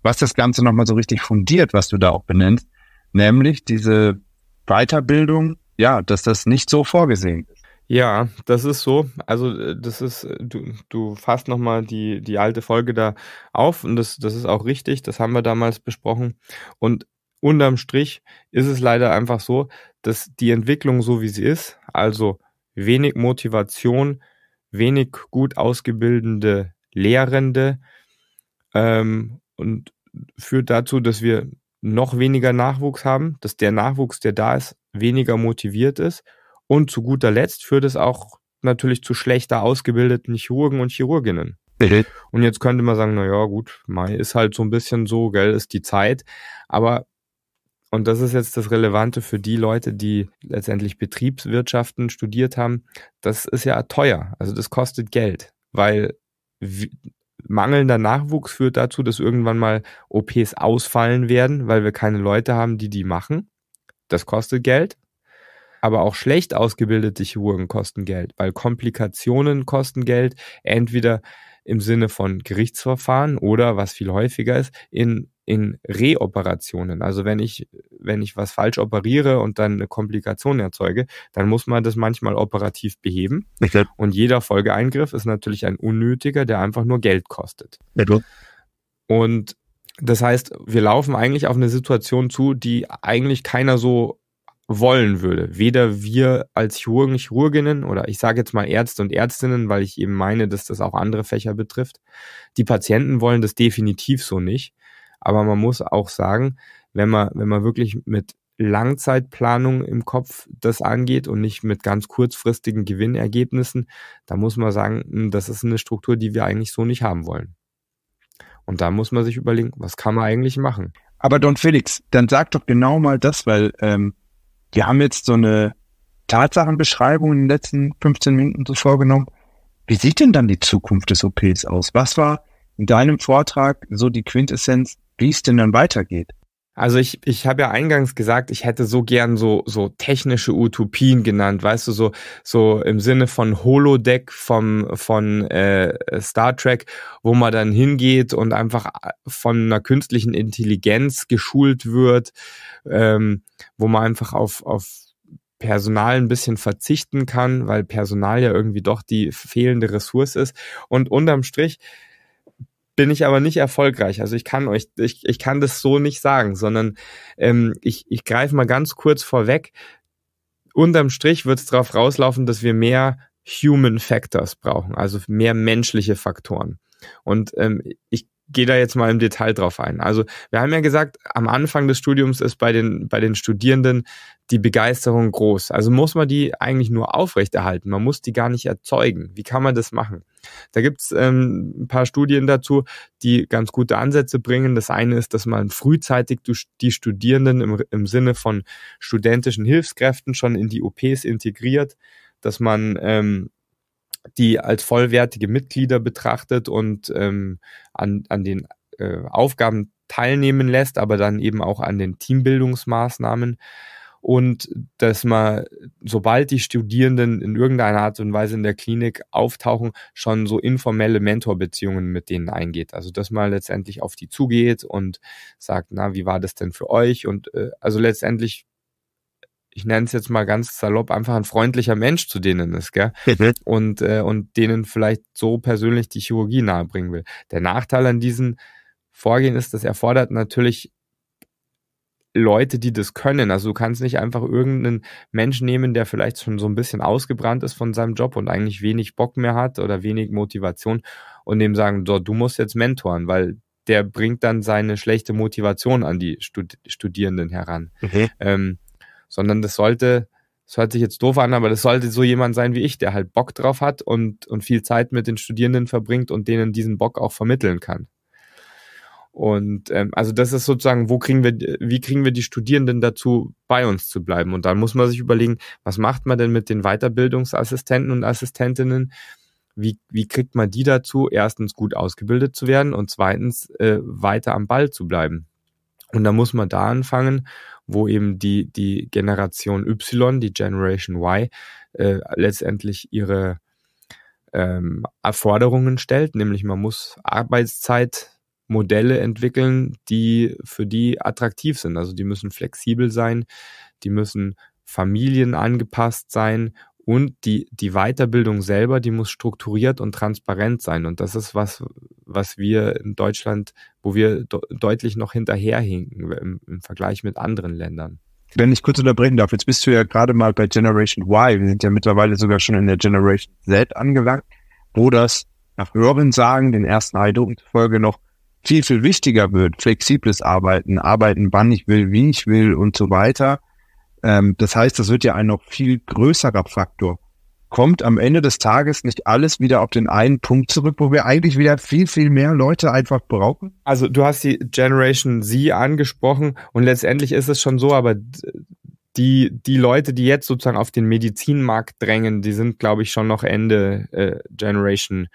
was das Ganze nochmal so richtig fundiert, was du da auch benennst, nämlich diese Weiterbildung, ja, dass das nicht so vorgesehen ist. Ja, das ist so. Also äh, das ist, äh, du, du fasst nochmal die, die alte Folge da auf und das, das ist auch richtig, das haben wir damals besprochen. Und unterm Strich ist es leider einfach so, dass die Entwicklung so wie sie ist, also wenig Motivation, wenig gut ausgebildete Lehrende ähm, und führt dazu, dass wir noch weniger Nachwuchs haben, dass der Nachwuchs, der da ist, weniger motiviert ist und zu guter Letzt führt es auch natürlich zu schlechter ausgebildeten Chirurgen und Chirurginnen. Mhm. Und jetzt könnte man sagen, na ja, gut, Mai ist halt so ein bisschen so, gell, ist die Zeit. Aber, und das ist jetzt das Relevante für die Leute, die letztendlich Betriebswirtschaften studiert haben, das ist ja teuer. Also das kostet Geld, weil mangelnder Nachwuchs führt dazu, dass irgendwann mal OPs ausfallen werden, weil wir keine Leute haben, die die machen. Das kostet Geld. Aber auch schlecht ausgebildete Chirurgen kosten Geld, weil Komplikationen kosten Geld, entweder im Sinne von Gerichtsverfahren oder, was viel häufiger ist, in, in Reoperationen. Also wenn ich, wenn ich was falsch operiere und dann eine Komplikation erzeuge, dann muss man das manchmal operativ beheben. Glaub, und jeder Folgeeingriff ist natürlich ein unnötiger, der einfach nur Geld kostet. Und das heißt, wir laufen eigentlich auf eine Situation zu, die eigentlich keiner so wollen würde. Weder wir als Chirurgen, Chirurginnen oder ich sage jetzt mal Ärzte und Ärztinnen, weil ich eben meine, dass das auch andere Fächer betrifft. Die Patienten wollen das definitiv so nicht. Aber man muss auch sagen, wenn man, wenn man wirklich mit Langzeitplanung im Kopf das angeht und nicht mit ganz kurzfristigen Gewinnergebnissen, da muss man sagen, hm, das ist eine Struktur, die wir eigentlich so nicht haben wollen. Und da muss man sich überlegen, was kann man eigentlich machen? Aber Don Felix, dann sag doch genau mal das, weil ähm, die haben jetzt so eine Tatsachenbeschreibung in den letzten 15 Minuten so vorgenommen. Wie sieht denn dann die Zukunft des OPs aus? Was war in deinem Vortrag so die Quintessenz, wie es denn dann weitergeht? Also ich, ich habe ja eingangs gesagt, ich hätte so gern so, so technische Utopien genannt, weißt du, so, so im Sinne von Holodeck vom, von äh, Star Trek, wo man dann hingeht und einfach äh, von einer künstlichen Intelligenz geschult wird, ähm, wo man einfach auf, auf Personal ein bisschen verzichten kann, weil Personal ja irgendwie doch die fehlende Ressource ist. Und unterm Strich bin ich aber nicht erfolgreich. Also ich kann euch, ich, ich kann das so nicht sagen, sondern ähm, ich, ich greife mal ganz kurz vorweg. Unterm Strich wird es darauf rauslaufen, dass wir mehr Human Factors brauchen, also mehr menschliche Faktoren. Und ähm, ich gehe da jetzt mal im Detail drauf ein. Also wir haben ja gesagt, am Anfang des Studiums ist bei den, bei den Studierenden die Begeisterung groß. Also muss man die eigentlich nur aufrechterhalten. Man muss die gar nicht erzeugen. Wie kann man das machen? Da gibt's ähm, ein paar Studien dazu, die ganz gute Ansätze bringen. Das eine ist, dass man frühzeitig die Studierenden im, im Sinne von studentischen Hilfskräften schon in die OPs integriert, dass man ähm, die als vollwertige Mitglieder betrachtet und ähm, an, an den äh, Aufgaben teilnehmen lässt, aber dann eben auch an den Teambildungsmaßnahmen. Und dass man, sobald die Studierenden in irgendeiner Art und Weise in der Klinik auftauchen, schon so informelle Mentorbeziehungen mit denen eingeht. Also dass man letztendlich auf die zugeht und sagt, na, wie war das denn für euch? Und äh, also letztendlich ich nenne es jetzt mal ganz salopp, einfach ein freundlicher Mensch zu denen ist, gell? Mhm. Und, äh, und denen vielleicht so persönlich die Chirurgie nahebringen will. Der Nachteil an diesem Vorgehen ist, das erfordert natürlich Leute, die das können. Also du kannst nicht einfach irgendeinen Menschen nehmen, der vielleicht schon so ein bisschen ausgebrannt ist von seinem Job und eigentlich wenig Bock mehr hat oder wenig Motivation und dem sagen, so, du musst jetzt mentoren, weil der bringt dann seine schlechte Motivation an die Stud Studierenden heran. Mhm. Ähm, sondern das sollte, das hört sich jetzt doof an, aber das sollte so jemand sein wie ich, der halt Bock drauf hat und, und viel Zeit mit den Studierenden verbringt und denen diesen Bock auch vermitteln kann. Und ähm, also das ist sozusagen, wo kriegen wir, wie kriegen wir die Studierenden dazu, bei uns zu bleiben? Und dann muss man sich überlegen, was macht man denn mit den Weiterbildungsassistenten und Assistentinnen? Wie, wie kriegt man die dazu, erstens gut ausgebildet zu werden und zweitens äh, weiter am Ball zu bleiben? Und da muss man da anfangen wo eben die, die Generation Y, die Generation Y, äh, letztendlich ihre ähm, Forderungen stellt, nämlich man muss Arbeitszeitmodelle entwickeln, die für die attraktiv sind. Also die müssen flexibel sein, die müssen familienangepasst sein und die, die Weiterbildung selber, die muss strukturiert und transparent sein. Und das ist was, was wir in Deutschland, wo wir de deutlich noch hinterherhinken im, im Vergleich mit anderen Ländern. Wenn ich kurz unterbrechen darf, jetzt bist du ja gerade mal bei Generation Y. Wir sind ja mittlerweile sogar schon in der Generation Z angelangt, wo das nach höheren Sagen, den ersten Eindruck noch viel, viel wichtiger wird. Flexibles Arbeiten, arbeiten, wann ich will, wie ich will und so weiter. Ähm, das heißt, das wird ja ein noch viel größerer Faktor. Kommt am Ende des Tages nicht alles wieder auf den einen Punkt zurück, wo wir eigentlich wieder viel, viel mehr Leute einfach brauchen? Also du hast die Generation Z angesprochen und letztendlich ist es schon so, aber die, die Leute, die jetzt sozusagen auf den Medizinmarkt drängen, die sind, glaube ich, schon noch Ende äh, Generation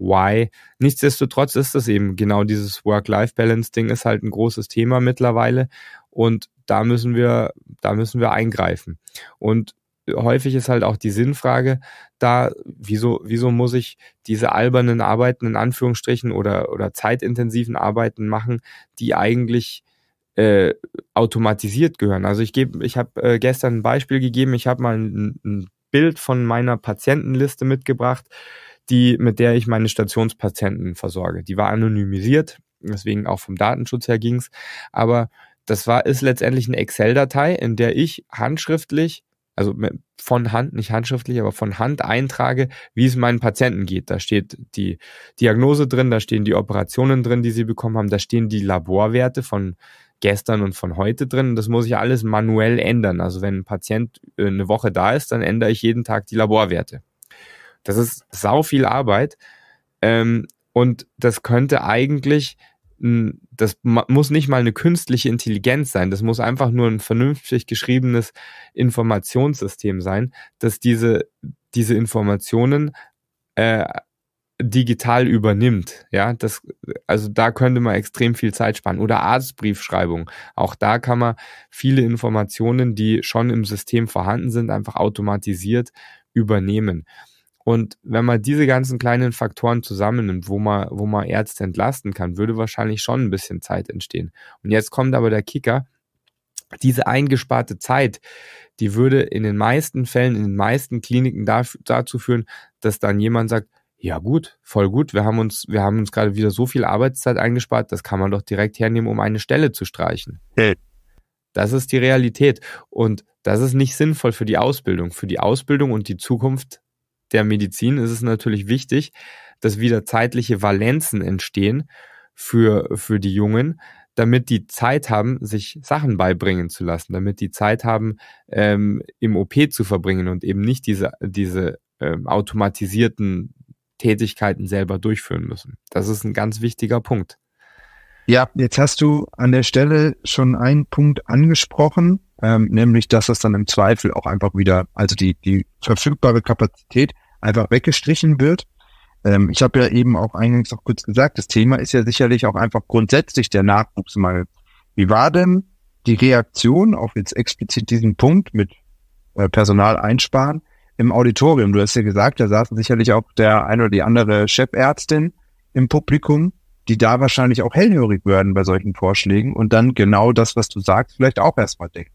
Y. Nichtsdestotrotz ist das eben genau dieses Work-Life-Balance-Ding ist halt ein großes Thema mittlerweile. Und da müssen wir, da müssen wir eingreifen. Und häufig ist halt auch die Sinnfrage da, wieso, wieso muss ich diese albernen Arbeiten in Anführungsstrichen oder, oder zeitintensiven Arbeiten machen, die eigentlich äh, automatisiert gehören. Also ich gebe, ich habe äh, gestern ein Beispiel gegeben, ich habe mal ein, ein Bild von meiner Patientenliste mitgebracht, die, mit der ich meine Stationspatienten versorge. Die war anonymisiert, deswegen auch vom Datenschutz her ging's. Aber das war, ist letztendlich eine Excel-Datei, in der ich handschriftlich, also von Hand, nicht handschriftlich, aber von Hand eintrage, wie es meinen Patienten geht. Da steht die Diagnose drin, da stehen die Operationen drin, die sie bekommen haben, da stehen die Laborwerte von gestern und von heute drin. Das muss ich alles manuell ändern. Also wenn ein Patient äh, eine Woche da ist, dann ändere ich jeden Tag die Laborwerte. Das ist sau viel Arbeit. Ähm, und das könnte eigentlich das muss nicht mal eine künstliche Intelligenz sein, das muss einfach nur ein vernünftig geschriebenes Informationssystem sein, das diese, diese Informationen äh, digital übernimmt. Ja, das, also da könnte man extrem viel Zeit sparen. Oder Arztbriefschreibung. Auch da kann man viele Informationen, die schon im System vorhanden sind, einfach automatisiert übernehmen. Und wenn man diese ganzen kleinen Faktoren zusammennimmt, wo man, wo man Ärzte entlasten kann, würde wahrscheinlich schon ein bisschen Zeit entstehen. Und jetzt kommt aber der Kicker. Diese eingesparte Zeit, die würde in den meisten Fällen, in den meisten Kliniken dazu führen, dass dann jemand sagt, ja gut, voll gut. Wir haben uns, wir haben uns gerade wieder so viel Arbeitszeit eingespart, das kann man doch direkt hernehmen, um eine Stelle zu streichen. Hey. Das ist die Realität. Und das ist nicht sinnvoll für die Ausbildung. Für die Ausbildung und die Zukunft der Medizin ist es natürlich wichtig, dass wieder zeitliche Valenzen entstehen für, für die Jungen, damit die Zeit haben, sich Sachen beibringen zu lassen, damit die Zeit haben, ähm, im OP zu verbringen und eben nicht diese, diese ähm, automatisierten Tätigkeiten selber durchführen müssen. Das ist ein ganz wichtiger Punkt. Ja, jetzt hast du an der Stelle schon einen Punkt angesprochen, ähm, nämlich dass das dann im Zweifel auch einfach wieder, also die, die verfügbare Kapazität einfach weggestrichen wird. Ähm, ich habe ja eben auch eingangs noch kurz gesagt, das Thema ist ja sicherlich auch einfach grundsätzlich der Nachwuchsmangel. Wie war denn die Reaktion auf jetzt explizit diesen Punkt mit äh, Personal einsparen im Auditorium? Du hast ja gesagt, da saßen sicherlich auch der eine oder die andere Chefärztin im Publikum, die da wahrscheinlich auch hellhörig werden bei solchen Vorschlägen und dann genau das, was du sagst, vielleicht auch erstmal denken.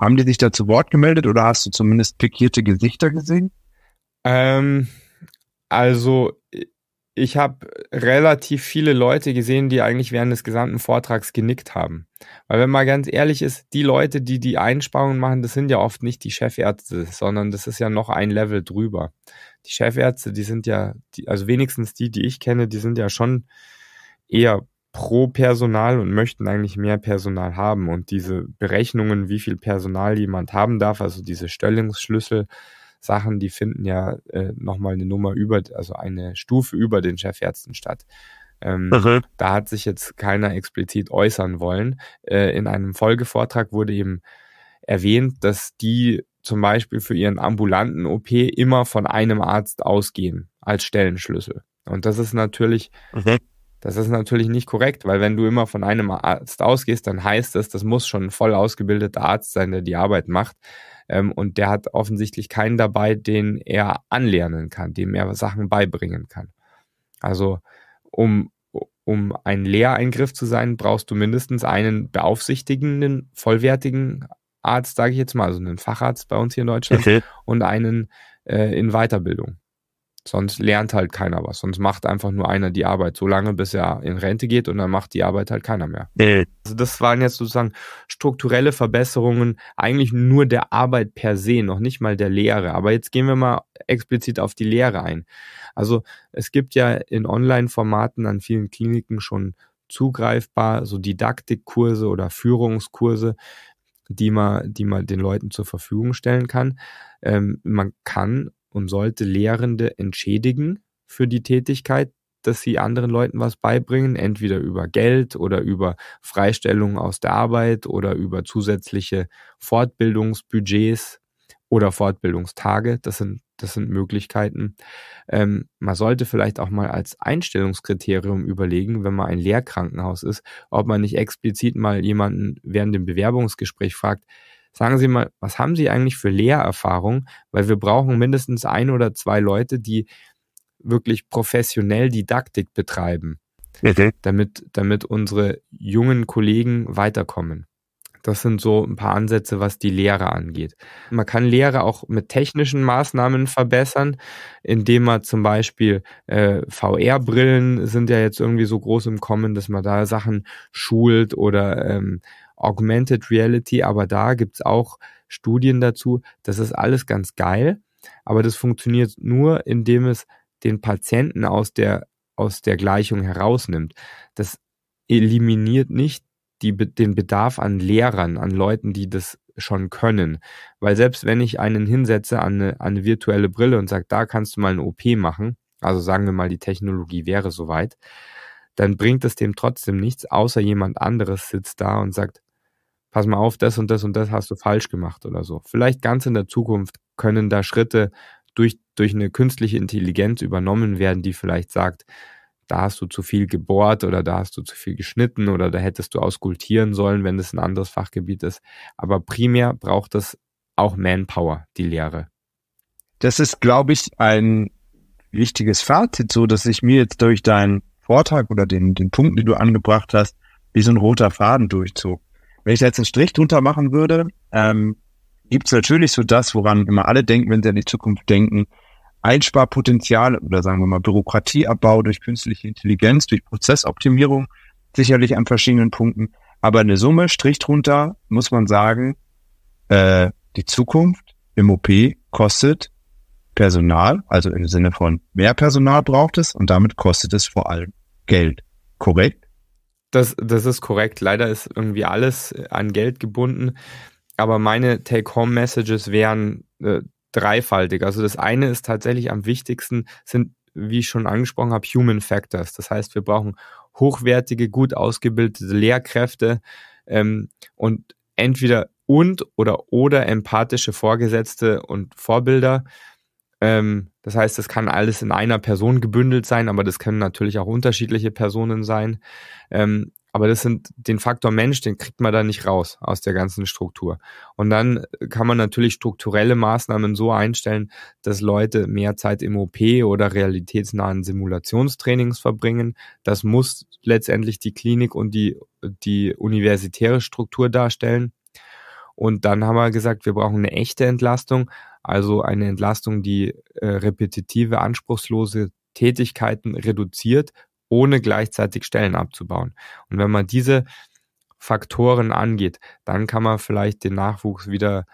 Haben die sich da zu Wort gemeldet oder hast du zumindest pikierte Gesichter gesehen? Ähm, also ich habe relativ viele Leute gesehen, die eigentlich während des gesamten Vortrags genickt haben. Weil wenn man ganz ehrlich ist, die Leute, die die Einsparungen machen, das sind ja oft nicht die Chefärzte, sondern das ist ja noch ein Level drüber. Die Chefärzte, die sind ja, die, also wenigstens die, die ich kenne, die sind ja schon eher pro Personal und möchten eigentlich mehr Personal haben. Und diese Berechnungen, wie viel Personal jemand haben darf, also diese Stellungsschlüssel, Sachen, die finden ja äh, nochmal eine Nummer über, also eine Stufe über den Chefärzten statt. Ähm, mhm. Da hat sich jetzt keiner explizit äußern wollen. Äh, in einem Folgevortrag wurde eben erwähnt, dass die zum Beispiel für ihren ambulanten OP immer von einem Arzt ausgehen als Stellenschlüssel. Und das ist natürlich, mhm. das ist natürlich nicht korrekt, weil wenn du immer von einem Arzt ausgehst, dann heißt das, das muss schon ein voll ausgebildeter Arzt sein, der die Arbeit macht. Ähm, und der hat offensichtlich keinen dabei, den er anlernen kann, dem er Sachen beibringen kann. Also um, um ein Lehreingriff zu sein, brauchst du mindestens einen beaufsichtigenden, vollwertigen Arzt, sage ich jetzt mal, also einen Facharzt bei uns hier in Deutschland und einen äh, in Weiterbildung. Sonst lernt halt keiner was. Sonst macht einfach nur einer die Arbeit, so lange bis er in Rente geht und dann macht die Arbeit halt keiner mehr. Nee. Also das waren jetzt sozusagen strukturelle Verbesserungen, eigentlich nur der Arbeit per se, noch nicht mal der Lehre. Aber jetzt gehen wir mal explizit auf die Lehre ein. Also es gibt ja in Online-Formaten an vielen Kliniken schon zugreifbar so Didaktikkurse oder Führungskurse, die man, die man den Leuten zur Verfügung stellen kann. Ähm, man kann und sollte Lehrende entschädigen für die Tätigkeit, dass sie anderen Leuten was beibringen, entweder über Geld oder über Freistellungen aus der Arbeit oder über zusätzliche Fortbildungsbudgets oder Fortbildungstage. Das sind, das sind Möglichkeiten. Ähm, man sollte vielleicht auch mal als Einstellungskriterium überlegen, wenn man ein Lehrkrankenhaus ist, ob man nicht explizit mal jemanden während dem Bewerbungsgespräch fragt, Sagen Sie mal, was haben Sie eigentlich für Lehrerfahrung? Weil wir brauchen mindestens ein oder zwei Leute, die wirklich professionell Didaktik betreiben, okay. Mhm. damit, damit unsere jungen Kollegen weiterkommen. Das sind so ein paar Ansätze, was die Lehre angeht. Man kann Lehre auch mit technischen Maßnahmen verbessern, indem man zum Beispiel äh, VR-Brillen sind ja jetzt irgendwie so groß im Kommen, dass man da Sachen schult oder ähm, Augmented Reality, aber da gibt es auch Studien dazu. Das ist alles ganz geil, aber das funktioniert nur, indem es den Patienten aus der, aus der Gleichung herausnimmt. Das eliminiert nicht die, den Bedarf an Lehrern, an Leuten, die das schon können. Weil selbst wenn ich einen hinsetze an eine, an eine virtuelle Brille und sage, da kannst du mal eine OP machen, also sagen wir mal, die Technologie wäre soweit, dann bringt es dem trotzdem nichts, außer jemand anderes sitzt da und sagt, pass mal auf, das und das und das hast du falsch gemacht oder so. Vielleicht ganz in der Zukunft können da Schritte durch, durch eine künstliche Intelligenz übernommen werden, die vielleicht sagt, da hast du zu viel gebohrt oder da hast du zu viel geschnitten oder da hättest du auskultieren sollen, wenn es ein anderes Fachgebiet ist. Aber primär braucht es auch Manpower, die Lehre. Das ist, glaube ich, ein wichtiges Fazit, so dass ich mir jetzt durch deinen Vortrag oder den, den Punkten, die du angebracht hast, wie so ein roter Faden durchzog. Wenn ich da jetzt einen Strich drunter machen würde, ähm, gibt es natürlich so das, woran immer alle denken, wenn sie an die Zukunft denken, Einsparpotenzial oder sagen wir mal Bürokratieabbau durch künstliche Intelligenz, durch Prozessoptimierung, sicherlich an verschiedenen Punkten. Aber eine Summe, Strich drunter, muss man sagen, äh, die Zukunft im OP kostet Personal, also im Sinne von mehr Personal braucht es und damit kostet es vor allem Geld. Korrekt? Das, das ist korrekt. Leider ist irgendwie alles an Geld gebunden. Aber meine Take-Home-Messages wären äh, dreifaltig. Also das eine ist tatsächlich am wichtigsten, sind, wie ich schon angesprochen habe, Human Factors. Das heißt, wir brauchen hochwertige, gut ausgebildete Lehrkräfte ähm, und entweder und oder oder empathische Vorgesetzte und Vorbilder. Ähm, das heißt, das kann alles in einer Person gebündelt sein, aber das können natürlich auch unterschiedliche Personen sein. Ähm, aber das sind den Faktor Mensch, den kriegt man da nicht raus aus der ganzen Struktur. Und dann kann man natürlich strukturelle Maßnahmen so einstellen, dass Leute mehr Zeit im OP oder realitätsnahen Simulationstrainings verbringen. Das muss letztendlich die Klinik und die, die universitäre Struktur darstellen. Und dann haben wir gesagt, wir brauchen eine echte Entlastung, also eine Entlastung, die äh, repetitive, anspruchslose Tätigkeiten reduziert, ohne gleichzeitig Stellen abzubauen. Und wenn man diese Faktoren angeht, dann kann man vielleicht den Nachwuchs wieder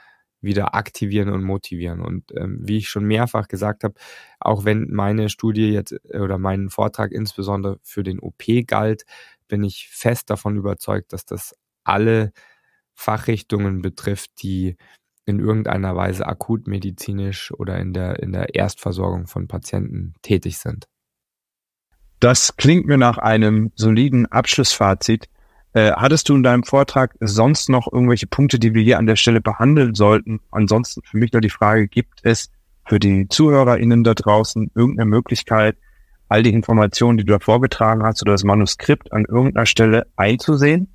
wieder aktivieren und motivieren. Und ähm, wie ich schon mehrfach gesagt habe, auch wenn meine Studie jetzt äh, oder mein Vortrag insbesondere für den OP galt, bin ich fest davon überzeugt, dass das alle Fachrichtungen betrifft, die in irgendeiner Weise akutmedizinisch oder in der, in der Erstversorgung von Patienten tätig sind. Das klingt mir nach einem soliden Abschlussfazit. Äh, hattest du in deinem Vortrag sonst noch irgendwelche Punkte, die wir hier an der Stelle behandeln sollten? Ansonsten für mich noch die Frage, gibt es für die ZuhörerInnen da draußen irgendeine Möglichkeit, all die Informationen, die du da vorgetragen hast oder das Manuskript an irgendeiner Stelle einzusehen?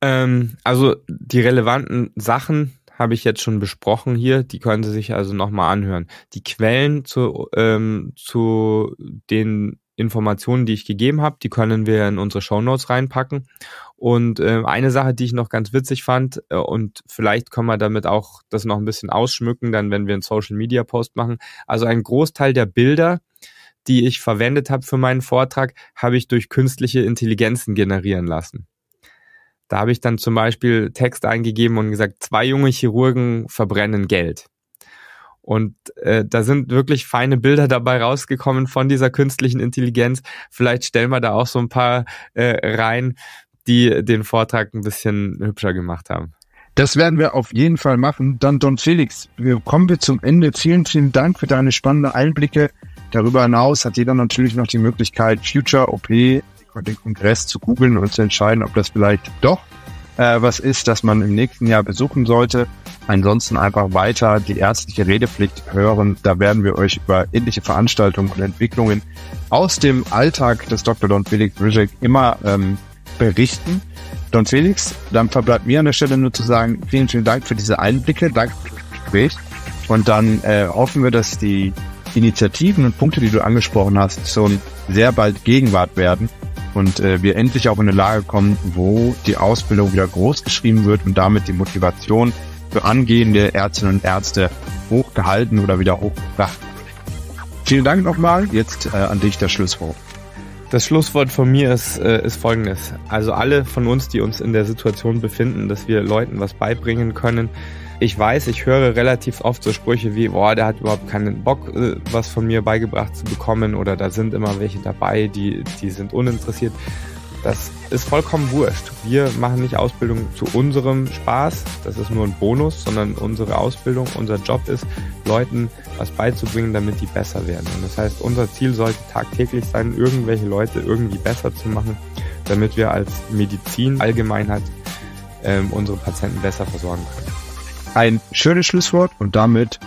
Ähm, also die relevanten Sachen habe ich jetzt schon besprochen hier. Die können Sie sich also nochmal anhören. Die Quellen zu, ähm, zu den Informationen, die ich gegeben habe, die können wir in unsere Show Notes reinpacken. Und äh, eine Sache, die ich noch ganz witzig fand, äh, und vielleicht können wir damit auch das noch ein bisschen ausschmücken, dann wenn wir einen Social Media Post machen. Also ein Großteil der Bilder, die ich verwendet habe für meinen Vortrag, habe ich durch künstliche Intelligenzen generieren lassen. Da habe ich dann zum Beispiel Text eingegeben und gesagt, zwei junge Chirurgen verbrennen Geld. Und äh, da sind wirklich feine Bilder dabei rausgekommen von dieser künstlichen Intelligenz. Vielleicht stellen wir da auch so ein paar äh, rein, die den Vortrag ein bisschen hübscher gemacht haben. Das werden wir auf jeden Fall machen. Dann Don Felix, wir kommen wir zum Ende. Vielen, vielen Dank für deine spannenden Einblicke. Darüber hinaus hat jeder natürlich noch die Möglichkeit, Future OP und den Kongress zu googeln und zu entscheiden, ob das vielleicht doch äh, was ist, das man im nächsten Jahr besuchen sollte. Ansonsten einfach weiter die ärztliche Redepflicht hören. Da werden wir euch über ähnliche Veranstaltungen und Entwicklungen aus dem Alltag des Dr. Don Felix Brzyk immer ähm, berichten. Don Felix, dann verbleibt mir an der Stelle nur zu sagen, vielen, vielen Dank für diese Einblicke, danke für das Gespräch. Und dann äh, hoffen wir, dass die Initiativen und Punkte, die du angesprochen hast, schon sehr bald Gegenwart werden und äh, wir endlich auch in eine Lage kommen, wo die Ausbildung wieder groß geschrieben wird und damit die Motivation für angehende Ärztinnen und Ärzte hochgehalten oder wieder hochgebracht. Vielen Dank nochmal. Jetzt äh, an dich das Schlusswort. Das Schlusswort von mir ist, äh, ist folgendes. Also alle von uns, die uns in der Situation befinden, dass wir Leuten was beibringen können, ich weiß, ich höre relativ oft so Sprüche wie, boah, der hat überhaupt keinen Bock, äh, was von mir beigebracht zu bekommen oder da sind immer welche dabei, die, die sind uninteressiert. Das ist vollkommen wurscht. Wir machen nicht Ausbildung zu unserem Spaß, das ist nur ein Bonus, sondern unsere Ausbildung, unser Job ist, Leuten was beizubringen, damit die besser werden. Und das heißt, unser Ziel sollte tagtäglich sein, irgendwelche Leute irgendwie besser zu machen, damit wir als Medizin allgemein Allgemeinheit ähm, unsere Patienten besser versorgen können. Ein schönes Schlusswort und damit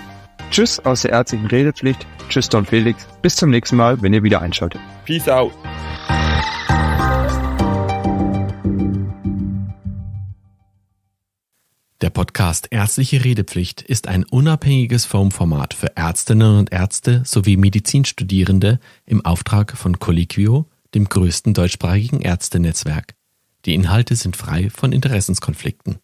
Tschüss aus der ärztlichen Redepflicht. Tschüss, Don Felix. Bis zum nächsten Mal, wenn ihr wieder einschaltet. Peace out. Der Podcast Ärztliche Redepflicht ist ein unabhängiges Formformat für Ärztinnen und Ärzte sowie Medizinstudierende im Auftrag von Colliquio, dem größten deutschsprachigen Ärztenetzwerk. Die Inhalte sind frei von Interessenskonflikten.